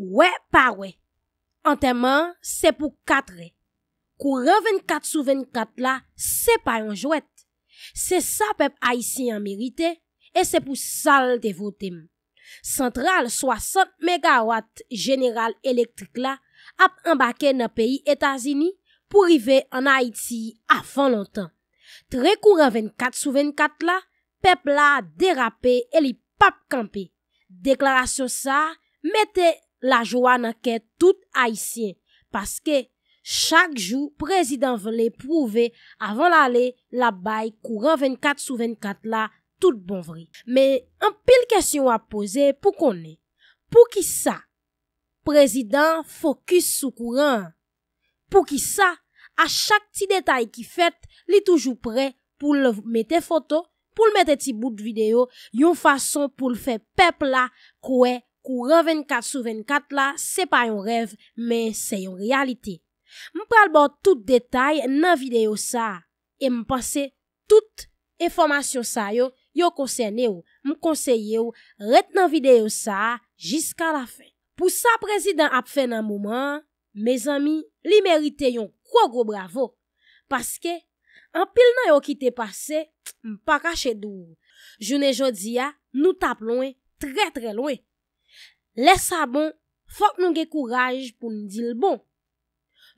Ouè pa ouè. Antèman, se pou katre. Kou revèn kat sou ven kat la, se pa yon jwèt. Se sa pep Aisyen merite, e se pou sal devote m. Sentral 60 MW general elektrik la, ap ambake na peyi Etazini, pou rive an Aitsi afan lontan. Tre kou revèn kat sou ven kat la, pep la derape e li pap kampe. Deklarasyon sa, mette... la jwa nan ke tout haisyen. Paske, chak jou, prezident vele pou ve, avan la le, la bay, kouren 24 sou 24 la, tout bon vri. Me, an pil kesyon a pose pou konen. Pou ki sa, prezident fokus sou kouren. Pou ki sa, a chak ti detay ki fet, li toujou pre pou le mete foto, pou le mete ti bout videyo, yon fason pou le fe pepla kouen Ou ren 24 sou 24 la, se pa yon rev, men se yon realite. Mwen pral bo tout detay nan videyo sa. E mwen pase tout informasyon sa yo, yo konseyne yo. Mwen konseye yo, ret nan videyo sa, jiska la fe. Pou sa prezident ap fe nan mouman, me zami, li merite yon kwa gro bravo. Paske, an pil nan yo ki te pase, mwen pa kache dou. Jounen jodi ya, nou tap lounen, tre tre lounen. Lè sa bon, fòk nou ge kouraj pou nou dil bon.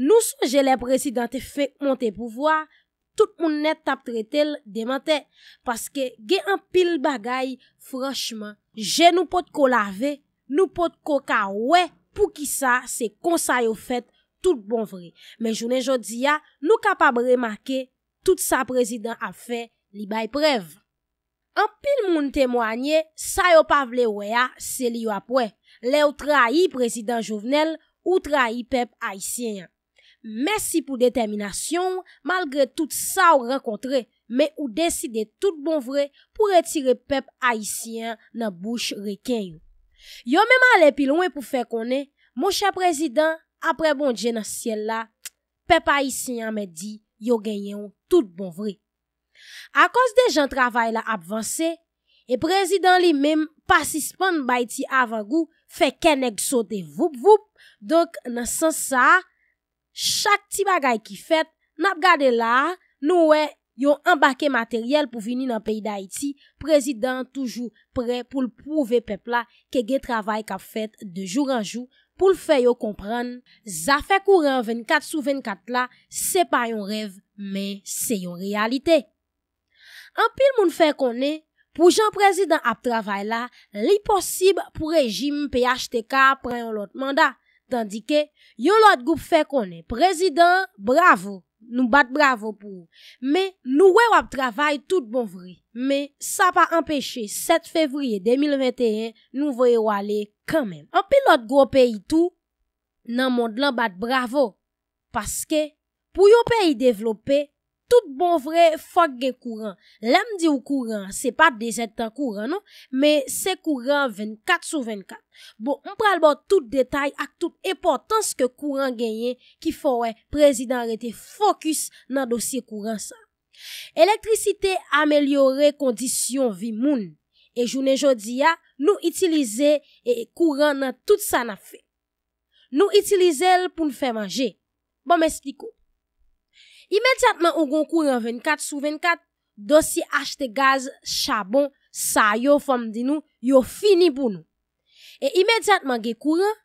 Nou sou jè lè prezident te fèk montè pou vwa, tout moun net tap tretèl de mantè. Paske ge an pil bagay, franchman, jè nou pot ko lave, nou pot ko ka wè, pou ki sa se konsa yo fèt tout bon vre. Men jounen jò di ya, nou kapabre makè, tout sa prezident ap fè li bay prev. An pil moun temwanyè, sa yo pavle wè ya, se li yo ap wè. le ou trahi prezidant jouvnel ou trahi pep haisyen. Mersi pou determinasyon, malgre tout sa ou renkontre, me ou deside tout bon vre pou retire pep haisyen nan bouch reken yo. Yo mèman ale pilon e pou fe konen, mou chè prezidant, apre bon dje nan siel la, pep haisyen me di yo genyon tout bon vre. A kos de jan travay la avanse, E prezidant li mem pasispan ba iti avan gou, fe kenek sote voup voup. Dok nan sens sa, chak ti bagay ki fet, nap gade la, nou we yon ambake materyel pou vini nan peyi da iti, prezidant toujou pre pou l pouve pepla ke ge travay kap fet de joun an joun pou l fe yon kompran. Za fe kouren 24 sou 24 la, se pa yon rev, me se yon realite. An pil moun fe konen, Pou jan prezidant ap travay la, li posib pou rejim PHTK preyon lot manda. Tandike, yon lot goup fe konen, prezidant, bravo, nou bat bravo pou ou. Me, nou we wap travay tout bon vri. Me, sa pa empeshe, 7 fevriye 2021, nou voye wale kanmen. An pi lot goup peyi tou, nan mond lan bat bravo. Paske, pou yon peyi devlope, Tout bon vre fok gen kouran. Lem di ou kouran, se pat de zet tan kouran nou, me se kouran 24 sou 24. Bo, mpral bo tout detay ak tout epotans ke kouran genye ki fowe prezident rete fokus nan dosye kouran sa. Elektrisite amelyore kondisyon vi moun. E jounen jodi ya, nou itilize kouran nan tout sa na fe. Nou itilize l pou nfe manje. Bon, mes di kou. Imediatman ou goun kouren 24 sou 24, dosi achte gaz, chabon, sa yo fom di nou, yo fini pou nou. E imediatman ge kouren,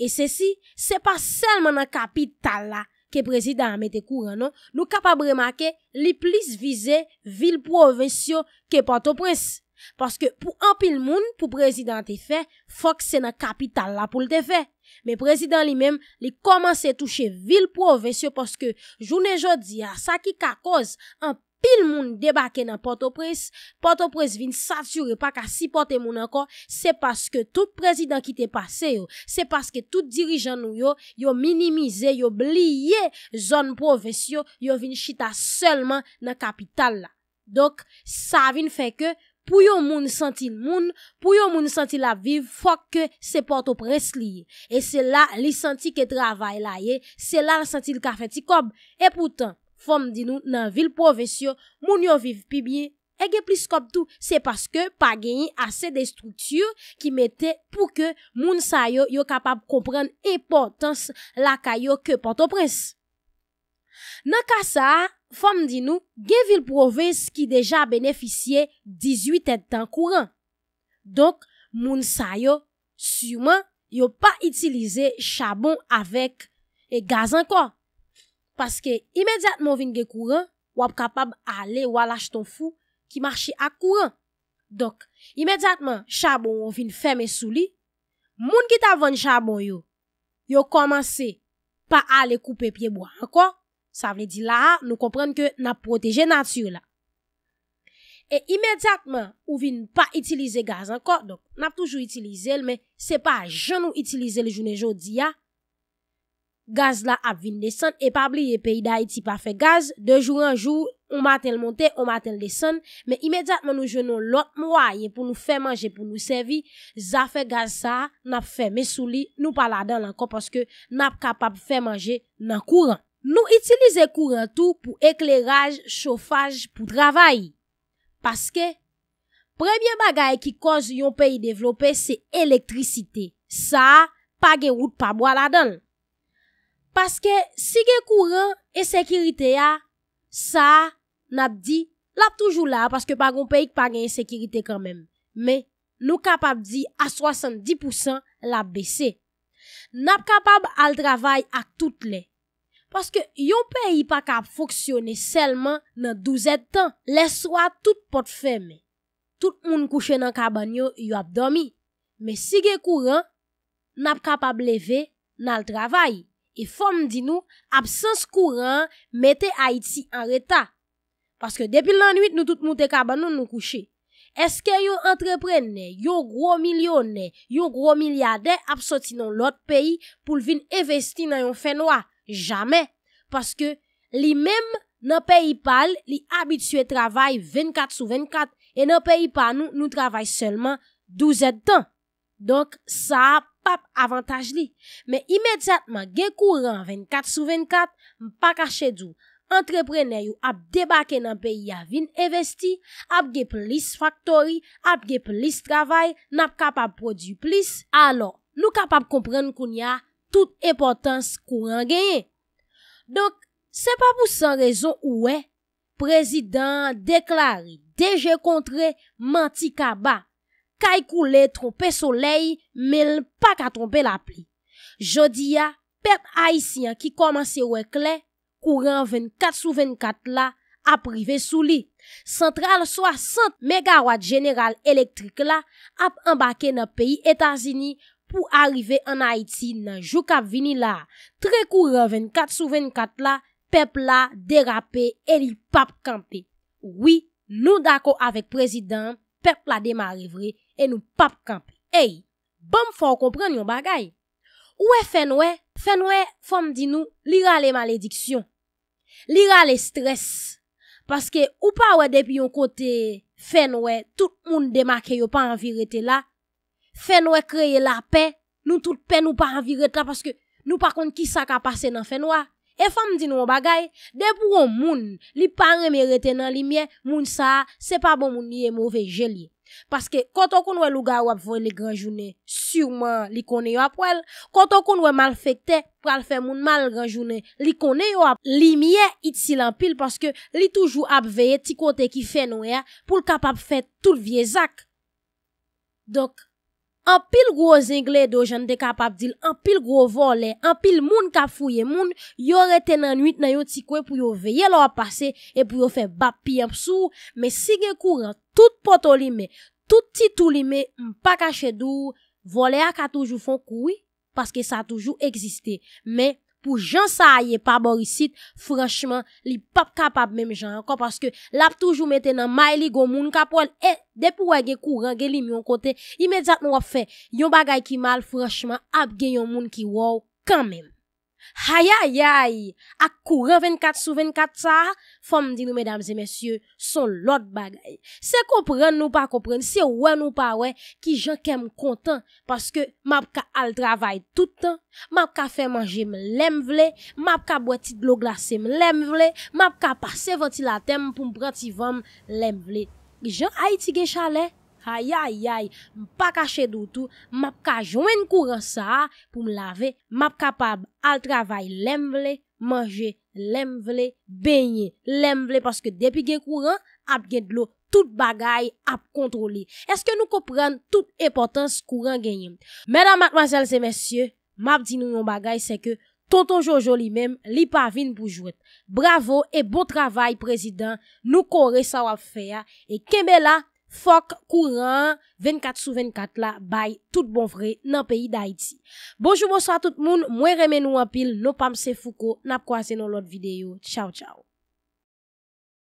e se si, se pa selman an kapital la ke prezident an mette kouren nou, nou kapab remake li plis vize vil provinsyo ke pato pres. Paske pou an pil moun, pou prezident te fe, fok se nan kapital la pou te fe. Mè prezidant li mèm li komanse touche vil provesyo poske jounen jodi a sa ki kakoz an pil moun debake nan Port-au-Presse Port-au-Presse vin satyure pa ka sipote moun anko se paske tout prezidant ki te pase yo se paske tout dirijan nou yo yo minimize, yo blye zon provesyo yo vin chita selman nan kapital la Dok, sa vin feke Pou yo moun santi moun, pou yo moun santi la viv, fok ke se porto pres liye. E se la li santi ke travay la ye, se la santi lka feti kob. E poutan, fom di nou nan vil povesyo, moun yo viv pi bie, ege plis kob tou. Se paske pa genyi ase de stoutyur ki mette pou ke moun sayo yo kapab kompren e potans la kayo ke porto pres. Naka sa... Fom di nou, ge vil prove s ki deja beneficye 18 etan kouran. Dok, moun sa yo, suman, yo pa itilize chabon avek e gaz anko. Paske, imediatman vin ge kouran, wap kapab ale wala ch ton fou ki marshi ak kouran. Dok, imediatman chabon wavin feme sou li, moun ki ta ven chabon yo, yo komanse pa ale koupe piebo anko. Sa vle di la, nou komprenn ke nap proteje natyur la. E imediatman ou vin pa itilize gaz anko, dok nap toujou itilize el, men se pa jenou itilize le jounen joudi ya, gaz la ap vin desan, e pabli ye peyda iti pa fe gaz, de joun an joun, ou maten l monten, ou maten l desan, men imediatman nou jenou lot mwayen pou nou fe manje, pou nou servi, za fe gaz sa, nap fe mesouli, nou pala dan l anko, paske nap kapap fe manje nan kouran. Nou itilize kourantou pou ekleraj, chofaj, pou travay. Paske, premyen bagay ki koz yon peyi devlope se elektrisite. Sa, pa gen wout pa mwala dan. Paske, si gen kourant, esekirite ya, sa, nap di, lap toujou la, paske pa gen yon peyi ki pa gen esekirite kanmem. Me, nou kapap di, a 70% lap bese. Nap kapap al travay ak tout le. Paske yon peyi pa kap foksyone selman nan douzet tan. Leswa tout pot feme. Tout moun kouche nan kaban yo, yo ap domi. Me si ge kouran, nap kap ap leve nan l travay. E fom di nou, ap sens kouran mette Haiti an reta. Paske depi lan nuit nou tout moun te kaban nou nou kouche. Eske yo entreprenne, yo gro milyone, yo gro milyade ap soti nan lot peyi pou vin evesti nan yon fenwa. Jamè, paske li mèm nan peyi pal li abitue travay 24 sou 24 e nan peyi pal nou nou travay selman 12 etan. Donk sa ap ap avantaj li. Mè imediatman ge kouran 24 sou 24, mpa kache doun. Entreprenè yu ap debake nan peyi ya vin evesti, ap ge plis faktori, ap ge plis travay, nap kapap produ plis, alò nou kapap komprenn koun ya ap. tout epotans kouran genye. Donk, se pa pou san rezon ouwe, prezident deklari deje kontre manti ka ba, kay koule trompe soley, men l pa ka trompe la pli. Jodi ya, pep haisyan ki komanse ouwe kle, kouran 24 sou 24 la aprive sou li. Sentral so a 100 MW general elektrik la, ap ambake nan peyi Etazini, pou arrive an Haiti nan jou kap vini la, tre kouro 24 sou 24 la, pep la derape e li pap kampe. Ouwi, nou dako avek prezident, pep la demarivre e nou pap kampe. Ey, bom fò o kompren yon bagay. Ouwe fenwe, fenwe fòm di nou, li ra le malediksyon, li ra le stres, paske ou pa ouwe depi yon kote, fenwe, tout moun demakye yo pa an virete la, Fè nouè e kreye la pe, nou tout pe nou pa anvi reta paske nou pa kont ki sa ka pase nan fè nouè. E fam di nou wabagay, debou woun moun li pa reme rete nan li miè, moun sa, se pa bon moun niye mouve jelye. Paske koto kon wè luga wap vwe le granjoune, surman li kone yo ap wèl. Koto kon wè mal fèkte, pral fè moun mal granjoune, li kone yo ap. Li miè itsi lan pil paske li toujou ap veye ti kote ki fè nouè pou l kap ap fè tout vye zak. An pil gwo zingle do jan de kapap dil, an pil gwo vole, an pil moun kap fuyye moun, yo reten anuit nan yo tikwe pou yo veye lo apase e pou yo fe bap pi ap sou, me si gen kuren, tout poto li me, tout titou li me, mpa kache dou, vole a ka toujou fon koui, paske sa toujou eksiste, me... pou jan sa a ye paborisit, franchman, li pap kapab menm jan ankon, paske lap toujou meten nan may li goun moun kapol, e depou wage kou rangi li myon kote, imedzat nou wap fe, yon bagay ki mal, franchman, ap gen yon moun ki waw, kan menm. Hayayay, ak kouren 24 sou 24 sa, fòm di nou mèdames et mèsyè, son lot bagay. Se kompren nou pa kompren, se wè nou pa wè, ki jan kem kontan, paske m ap ka al travay toutan, m ap ka fè manje m lèm vle, m ap ka bwè tit glò glase m lèm vle, m ap ka pase vò ti la tem pou m prè ti vòm lèm vle. Gijan ay ti ge chalè? Ayayay, m pa kache doutou, m ap ka jwen kouran sa, pou m lave, m ap kapab al travay lem vle, manje, lem vle, benye, lem vle, paske depi gen kouran, ap gen dlo tout bagay ap kontroli. Eske nou kopran tout epotans kouran genyem? Medan matmazel se mesye, m ap di nou yon bagay se ke, tonton Jojo li mem, li pa vin pou jwet. Bravo e bo travay prezident, nou kore sa wap feya, e keme la? Fok kouran 24 sou 24 la bay tout bon vre nan peyi da iti. Bojou mousa tout moun, mwen remen ou apil, nopam se fouko, nap kwa se nan lot videyo. Tchao tchao.